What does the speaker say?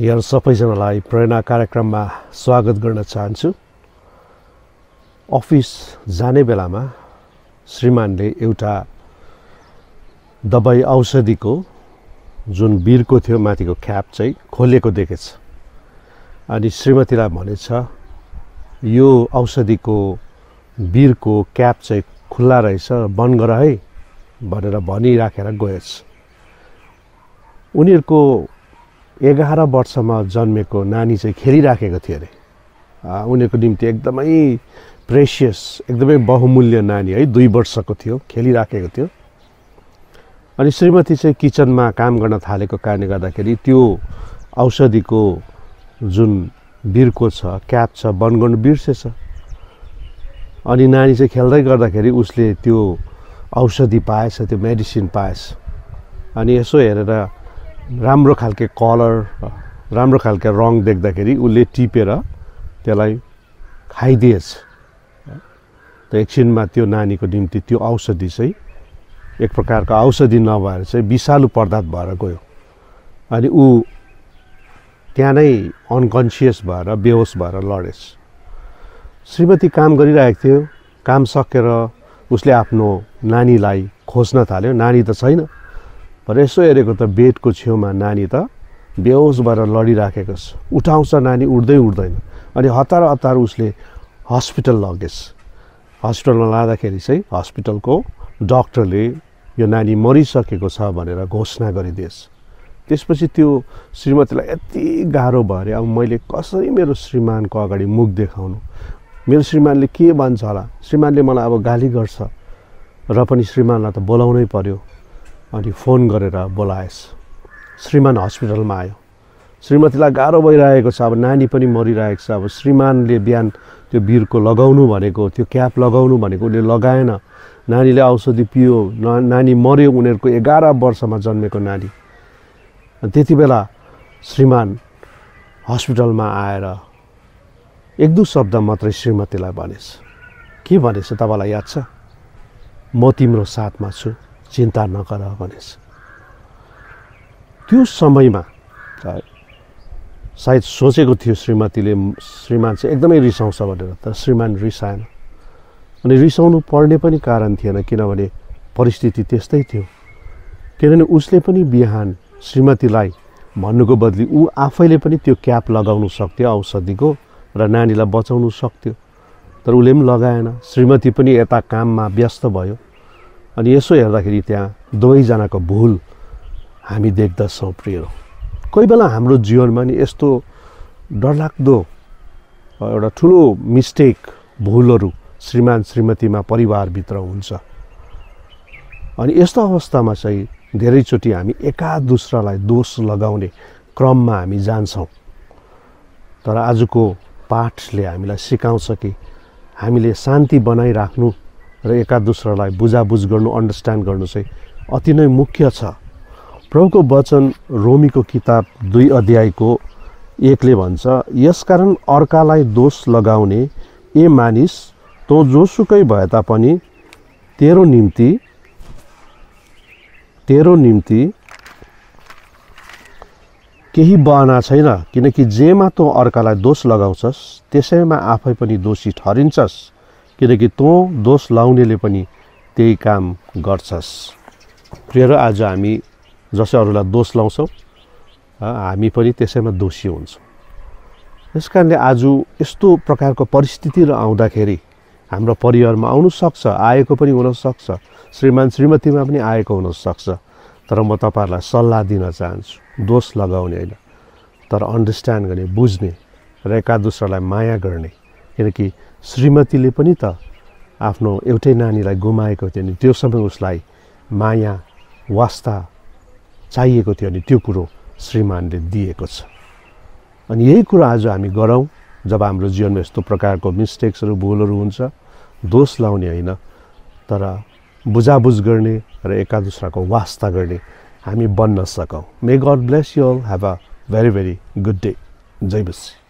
यहाँ सबैजनालाई प्रेरणा कार्यक्रममा स्वागत गर्न चाहन्छु अफिस जाने बेलामा श्रीमानले एउटा दबाई औषधिको जुन बिरको थियो माथिको ख्याप चाहिँ खोलेको देखेछ अनि श्रीमतीलाई भनेछ यो औषधिको बिरको क्याप चाहिँ खुल्ला रहेछ बन्द गर है भनेर भनिराखेर गएछ उनीहरूको एघार वर्षमा जन्मेको नानी चाहिँ खेलिराखेको थियो अरे उनीहरूको निम्ति एकदमै प्रेसियस एकदमै बहुमूल्य नानी है दुई वर्षको थियो खेलिराखेको थियो अनि श्रीमती चाहिँ किचनमा काम गर्न थालेको कारणले गर्दाखेरि त्यो औषधिको जुन बिर्को छ क्याप छ बन्द गर्नु बिर्सेछ अनि नानी चाहिँ खेल्दै गर्दाखेरि उसले त्यो औषधि पाएछ त्यो मेडिसिन पाएछ अनि यसो हेरेर राम्रो खालके कलर राम्रो खालके रङ देख्दाखेरि उसले टिपेर त्यसलाई खाइदिएछ त एकछिनमा त्यो नानीको निम्ति त्यो औषधि चाहिँ एक प्रकारको औषधि नभएर चाहिँ विषालु पदार्थ भएर गयो अनि ऊ त्यहाँ नै अनकन्सियस भएर बेहोस भएर लडेछ श्रीमती काम गरिरहेको थियो काम सकेर उसले आफ्नो नानीलाई खोज्न थाल्यो नानी त छैन र यसो हेरेको त बेडको छेउमा नानी त बेहोस भएर लडिराखेको छ उठाउँछ नानी उठ्दै उठ्दैन अनि हतार हतार उसले हस्पिटल लगेस् हस्पिटलमा लाँदाखेरि चाहिँ हस्पिटलको डक्टरले यो नानी मरिसकेको छ भनेर घोषणा गरिदिएस् त्यसपछि त्यो श्रीमतीलाई यति गाह्रो भयो अब मैले कसरी मेरो श्रीमानको अगाडि मुख देखाउनु मेरो श्रीमानले के भन्छ होला श्रीमानले मलाई अब गाली गर्छ र पनि श्रीमानलाई त बोलाउनै पर्यो अनि फोन गरेर बोलाएस श्रीमान हस्पिटलमा आयो श्रीमतीलाई गाह्रो भइरहेको छ अब नानी पनि मरिरहेको छ अब श्रीमानले बिहान त्यो बिर्को लगाउनु भनेको त्यो क्याप लगाउनु भनेको उसले लगाएन नानीले औषधि पियो ना नानी मऱ्यो उनीहरूको एघार वर्षमा जन्मेको नानी त्यति बेला श्रीमान हस्पिटलमा आएर एक दुई शब्द मात्रै श्रीमतीलाई भनेछ के भनेछ तपाईँलाई याद छ म तिम्रो साथमा छु चिन्ता नगर भनेछ त्यो समयमा सायद सोचेको थियो श्रीमतीले श्रीमान चाहिँ एकदमै रिसाउँछ भनेर तर श्रीमान रिसाएन अनि रिसाउनु पर्ने पनि कारण थिएन किनभने परिस्थिति त्यस्तै थियो किनभने उसले पनि बिहान श्रीमतीलाई भन्नुको बदली ऊ आफैले पनि त्यो क्याप लगाउनु सक्थ्यो औषधिको र नानीलाई बचाउनु सक्थ्यो तर उसले पनि लगाएन श्रीमती पनि यता काममा व्यस्त भयो अनि यसो हेर्दाखेरि त्यहाँ दुवैजनाको भुल हामी देख्दछौँ प्रिय कोही बेला हाम्रो जीवनमा नि यस्तो डरलाग्दो एउटा ठुलो मिस्टेक भुलहरू श्रीमान श्रीमतीमा परिवारभित्र हुन्छ अनि यस्तो अवस्थामा चाहिँ धेरैचोटि हामी एका दुस्रालाई दोष लगाउने क्रममा हामी जान्छौँ तर आजको पाठले हामीलाई सिकाउँछ कि हामीले शान्ति बनाइराख्नु र एका दुस्रालाई बुझाबुझ गर्नु अन्डरस्ट्यान्ड गर्नु चाहिँ अति नै मुख्य छ प्रभुको वचन रोमीको किताब दुई अध्यायको एकले भन्छ यसकारण अर्कालाई दोष लगाउने ए मानिस तँ जोसुकै भए तापनि तेरो निम्ति तेरो निम्ति केही बहना छैन किनकि जेमा तँ अर्कालाई दोष लगाउँछस् त्यसैमा आफै पनि दोषी ठहरिन्छस् किनकि तँ दोष लाउनेले पनि त्यही काम गर्छस् प्रियर आज हामी जसै दोष लाउँछौँ हामी पनि त्यसैमा दोषी हुन्छौँ यस कारणले आज यस्तो प्रकारको परिस्थितिहरू आउँदाखेरि हाम्रो परिवारमा आउनु सक्छ आएको पनि हुनसक्छ श्रीमान श्रीमतीमा पनि आएको हुनसक्छ तर म तपाईँहरूलाई सल्लाह दिन चाहन्छु दोष लगाउने होइन तर अन्डरस्ट्यान्ड गर्ने बुझ्ने र एका दुस्रालाई माया गर्ने किनकि श्रीमतीले पनि त आफ्नो एउटै नानीलाई गुमाएको थियो नि त्यो समय उसलाई माया वास्ता चाहिएको थियो अनि त्यो कुरो श्रीमानले दिएको छ अनि यही कुरो आज हामी गरौँ जब हाम्रो जीवनमा यस्तो प्रकारको मिस्टेक्सहरू भुलहरू हुन्छ दोष लाउने होइन तर बुझाबुझ गर्ने र एका दुस्राको वास्ता गर्ने हामी बन्न सकौँ may God bless you all have a very very good day जय बसी